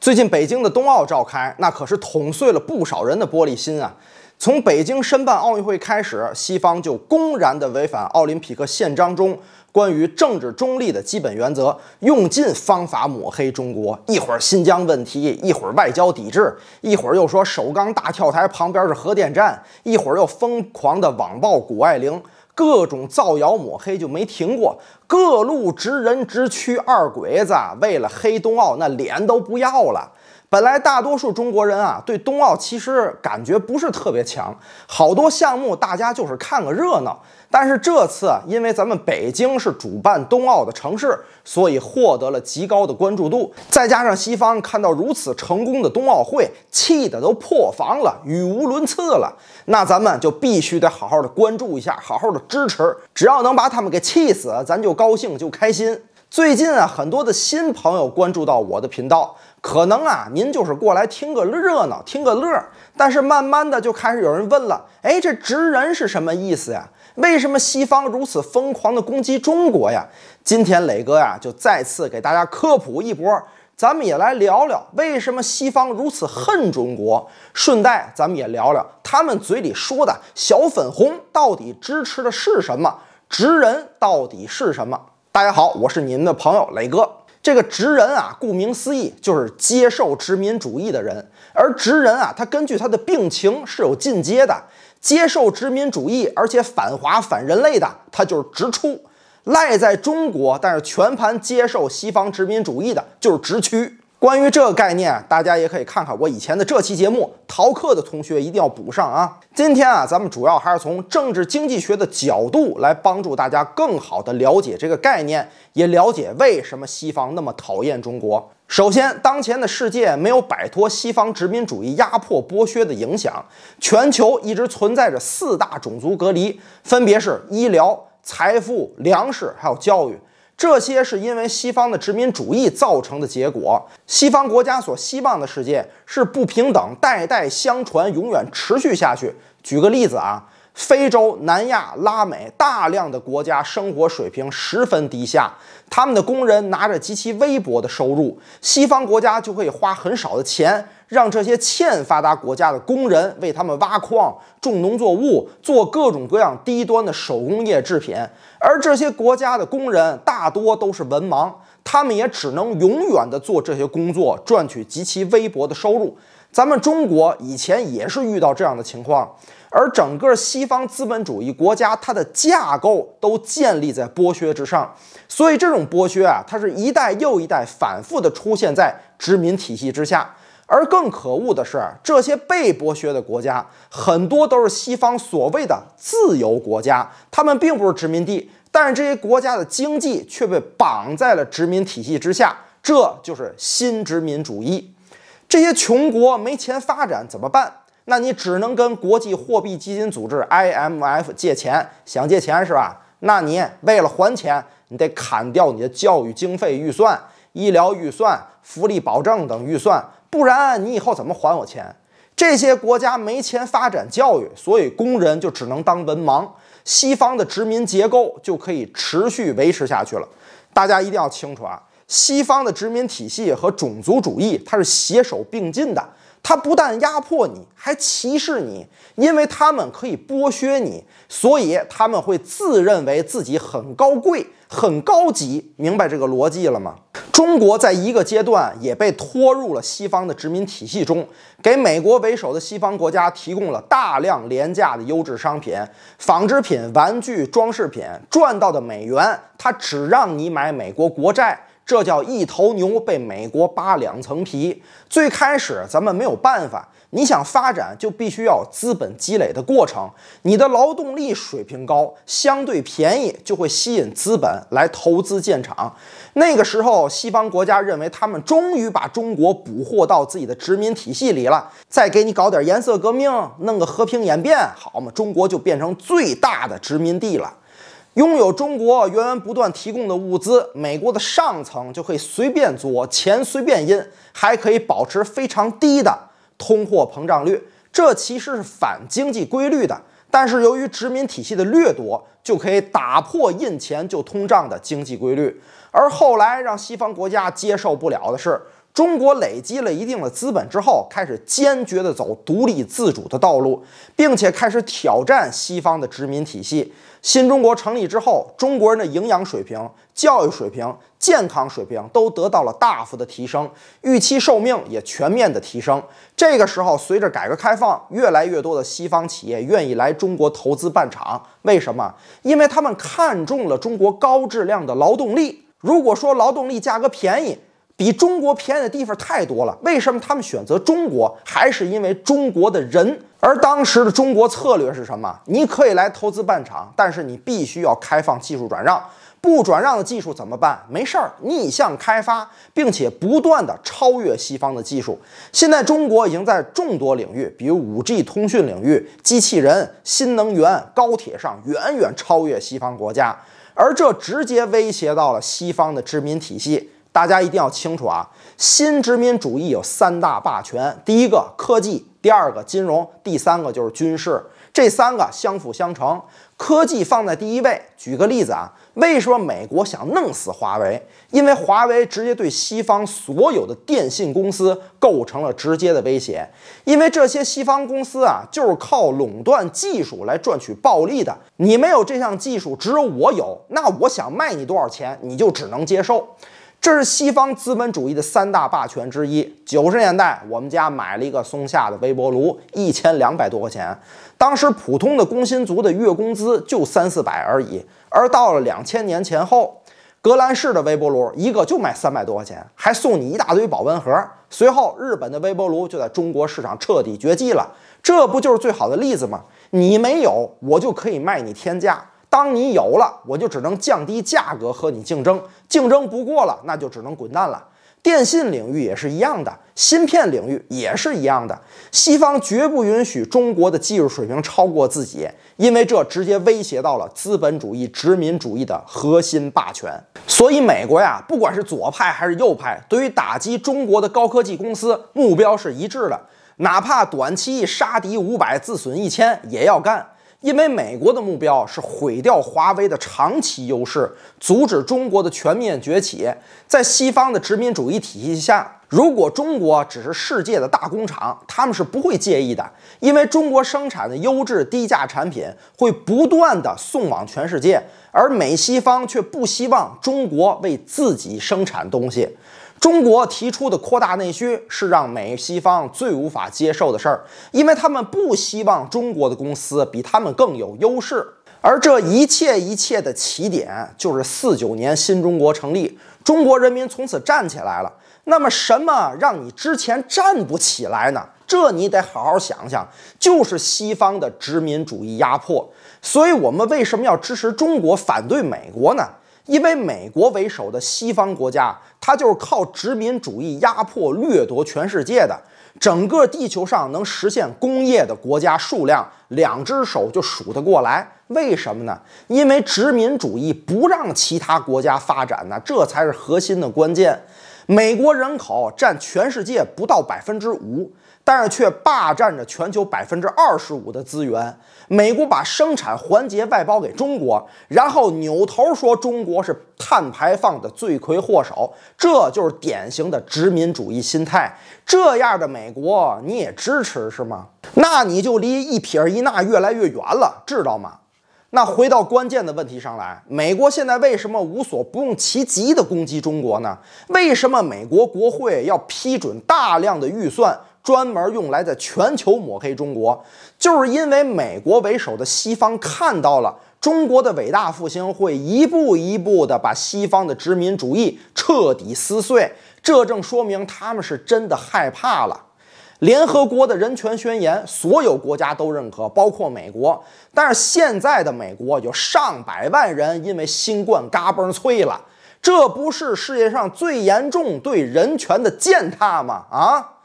最近北京的冬奥召开，那可是捅碎了不少人的玻璃心啊！从北京申办奥运会开始，西方就公然的违反奥林匹克宪章中关于政治中立的基本原则，用尽方法抹黑中国。一会儿新疆问题，一会儿外交抵制，一会儿又说首钢大跳台旁边是核电站，一会儿又疯狂的网暴谷爱凌。各种造谣抹黑就没停过，各路直人直驱二鬼子，为了黑冬奥，那脸都不要了。本来大多数中国人啊，对冬奥其实感觉不是特别强，好多项目大家就是看个热闹。但是这次因为咱们北京是主办冬奥的城市，所以获得了极高的关注度。再加上西方看到如此成功的冬奥会，气得都破防了，语无伦次了。那咱们就必须得好好的关注一下，好好的支持。只要能把他们给气死，咱就高兴就开心。最近啊，很多的新朋友关注到我的频道。可能啊，您就是过来听个热闹，听个乐儿。但是慢慢的就开始有人问了，哎，这“直人”是什么意思呀？为什么西方如此疯狂的攻击中国呀？今天磊哥呀，就再次给大家科普一波，咱们也来聊聊为什么西方如此恨中国。顺带咱们也聊聊他们嘴里说的“小粉红”到底支持的是什么，“直人”到底是什么？大家好，我是您的朋友磊哥。这个直人啊，顾名思义就是接受殖民主义的人。而直人啊，他根据他的病情是有进阶的：接受殖民主义，而且反华反人类的，他就是直出赖在中国，但是全盘接受西方殖民主义的，就是直驱。区。关于这个概念，大家也可以看看我以前的这期节目，逃课的同学一定要补上啊！今天啊，咱们主要还是从政治经济学的角度来帮助大家更好地了解这个概念，也了解为什么西方那么讨厌中国。首先，当前的世界没有摆脱西方殖民主义压迫剥削的影响，全球一直存在着四大种族隔离，分别是医疗、财富、粮食，还有教育。这些是因为西方的殖民主义造成的结果。西方国家所希望的世界是不平等，代代相传，永远持续下去。举个例子啊，非洲、南亚、拉美大量的国家生活水平十分低下，他们的工人拿着极其微薄的收入，西方国家就可以花很少的钱。让这些欠发达国家的工人为他们挖矿、种农作物、做各种各样低端的手工业制品，而这些国家的工人大多都是文盲，他们也只能永远的做这些工作，赚取极其微薄的收入。咱们中国以前也是遇到这样的情况，而整个西方资本主义国家它的架构都建立在剥削之上，所以这种剥削啊，它是一代又一代反复的出现在殖民体系之下。而更可恶的是，这些被剥削的国家很多都是西方所谓的自由国家，他们并不是殖民地，但是这些国家的经济却被绑在了殖民体系之下，这就是新殖民主义。这些穷国没钱发展怎么办？那你只能跟国际货币基金组织 （IMF） 借钱，想借钱是吧？那你为了还钱，你得砍掉你的教育经费预算、医疗预算、福利保障等预算。不然你以后怎么还我钱？这些国家没钱发展教育，所以工人就只能当文盲。西方的殖民结构就可以持续维持下去了。大家一定要清楚啊，西方的殖民体系和种族主义，它是携手并进的。它不但压迫你，还歧视你，因为他们可以剥削你，所以他们会自认为自己很高贵。很高级，明白这个逻辑了吗？中国在一个阶段也被拖入了西方的殖民体系中，给美国为首的西方国家提供了大量廉价的优质商品，纺织品、玩具、装饰品，赚到的美元，它只让你买美国国债，这叫一头牛被美国扒两层皮。最开始咱们没有办法。你想发展，就必须要资本积累的过程。你的劳动力水平高，相对便宜，就会吸引资本来投资建厂。那个时候，西方国家认为他们终于把中国捕获到自己的殖民体系里了，再给你搞点颜色革命，弄个和平演变，好嘛，中国就变成最大的殖民地了。拥有中国源源不断提供的物资，美国的上层就可以随便作，钱随便印，还可以保持非常低的。通货膨胀率，这其实是反经济规律的。但是由于殖民体系的掠夺，就可以打破印钱就通胀的经济规律。而后来让西方国家接受不了的是，中国累积了一定的资本之后，开始坚决地走独立自主的道路，并且开始挑战西方的殖民体系。新中国成立之后，中国人的营养水平、教育水平。健康水平都得到了大幅的提升，预期寿命也全面的提升。这个时候，随着改革开放，越来越多的西方企业愿意来中国投资办厂。为什么？因为他们看中了中国高质量的劳动力。如果说劳动力价格便宜，比中国便宜的地方太多了。为什么他们选择中国？还是因为中国的人。而当时的中国策略是什么？你可以来投资办厂，但是你必须要开放技术转让。不转让的技术怎么办？没事儿，逆向开发，并且不断的超越西方的技术。现在中国已经在众多领域，比如 5G 通讯领域、机器人、新能源、高铁上远远超越西方国家，而这直接威胁到了西方的殖民体系。大家一定要清楚啊，新殖民主义有三大霸权：第一个科技，第二个金融，第三个就是军事，这三个相辅相成。科技放在第一位。举个例子啊。为什么美国想弄死华为？因为华为直接对西方所有的电信公司构成了直接的威胁。因为这些西方公司啊，就是靠垄断技术来赚取暴利的。你没有这项技术，只有我有，那我想卖你多少钱，你就只能接受。这是西方资本主义的三大霸权之一。九十年代，我们家买了一个松下的微波炉，一千两百多块钱。当时普通的工薪族的月工资就三四百而已。而到了两千年前后，格兰仕的微波炉一个就卖三百多块钱，还送你一大堆保温盒。随后，日本的微波炉就在中国市场彻底绝迹了。这不就是最好的例子吗？你没有，我就可以卖你天价。当你有了，我就只能降低价格和你竞争，竞争不过了，那就只能滚蛋了。电信领域也是一样的，芯片领域也是一样的。西方绝不允许中国的技术水平超过自己，因为这直接威胁到了资本主义殖民主义的核心霸权。所以，美国呀，不管是左派还是右派，对于打击中国的高科技公司，目标是一致的，哪怕短期杀敌五百自损一千，也要干。因为美国的目标是毁掉华为的长期优势，阻止中国的全面崛起。在西方的殖民主义体系下，如果中国只是世界的大工厂，他们是不会介意的，因为中国生产的优质低价产品会不断的送往全世界，而美西方却不希望中国为自己生产东西。中国提出的扩大内需是让美西方最无法接受的事儿，因为他们不希望中国的公司比他们更有优势。而这一切一切的起点就是四九年新中国成立，中国人民从此站起来了。那么什么让你之前站不起来呢？这你得好好想想，就是西方的殖民主义压迫。所以我们为什么要支持中国，反对美国呢？因为美国为首的西方国家，它就是靠殖民主义压迫掠夺全世界的。整个地球上能实现工业的国家数量，两只手就数得过来。为什么呢？因为殖民主义不让其他国家发展呢，这才是核心的关键。美国人口占全世界不到百分之五，但是却霸占着全球百分之二十五的资源。美国把生产环节外包给中国，然后扭头说中国是碳排放的罪魁祸首，这就是典型的殖民主义心态。这样的美国你也支持是吗？那你就离一撇一捺越来越远了，知道吗？那回到关键的问题上来，美国现在为什么无所不用其极的攻击中国呢？为什么美国国会要批准大量的预算，专门用来在全球抹黑中国？就是因为美国为首的西方看到了中国的伟大复兴会一步一步的把西方的殖民主义彻底撕碎，这正说明他们是真的害怕了。联合国的人权宣言，所有国家都认可，包括美国。但是现在的美国有上百万人因为新冠嘎嘣脆了，这不是世界上最严重对人权的践踏吗？啊！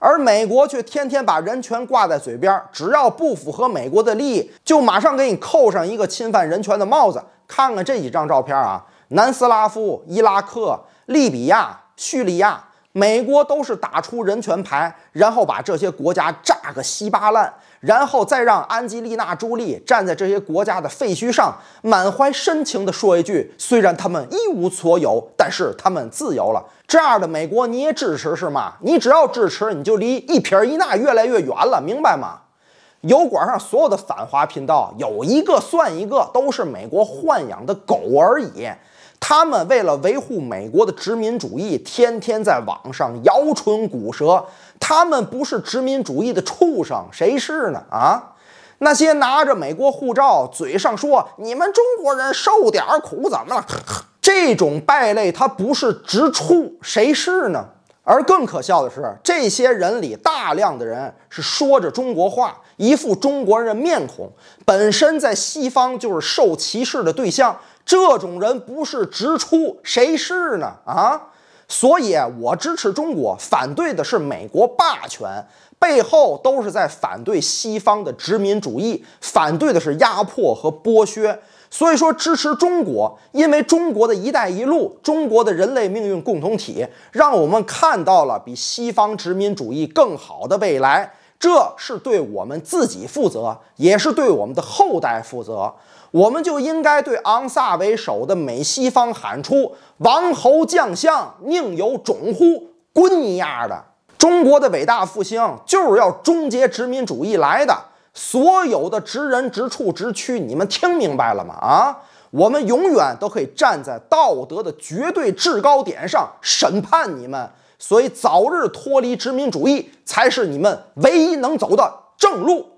而美国却天天把人权挂在嘴边，只要不符合美国的利益，就马上给你扣上一个侵犯人权的帽子。看看这几张照片啊，南斯拉夫、伊拉克、利比亚、叙利亚。美国都是打出人权牌，然后把这些国家炸个稀巴烂，然后再让安吉丽娜·朱莉站在这些国家的废墟上，满怀深情地说一句：“虽然他们一无所有，但是他们自由了。”这样的美国你也支持是吗？你只要支持，你就离一撇一捺越来越远了，明白吗？油管上所有的反华频道，有一个算一个，都是美国豢养的狗而已。他们为了维护美国的殖民主义，天天在网上摇唇鼓舌。他们不是殖民主义的畜生，谁是呢？啊，那些拿着美国护照，嘴上说“你们中国人受点苦怎么了” 这种败类，他不是直畜，谁是呢？而更可笑的是，这些人里大量的人是说着中国话，一副中国人面孔，本身在西方就是受歧视的对象。这种人不是直出，谁是呢？啊，所以，我支持中国，反对的是美国霸权，背后都是在反对西方的殖民主义，反对的是压迫和剥削。所以说，支持中国，因为中国的一带一路，中国的人类命运共同体，让我们看到了比西方殖民主义更好的未来。这是对我们自己负责，也是对我们的后代负责，我们就应该对昂萨为首的美西方喊出“王侯将相宁有种乎”！滚你丫的！中国的伟大复兴就是要终结殖民主义来的，所有的直人直畜直区，你们听明白了吗？啊，我们永远都可以站在道德的绝对制高点上审判你们。所以，早日脱离殖民主义才是你们唯一能走的正路。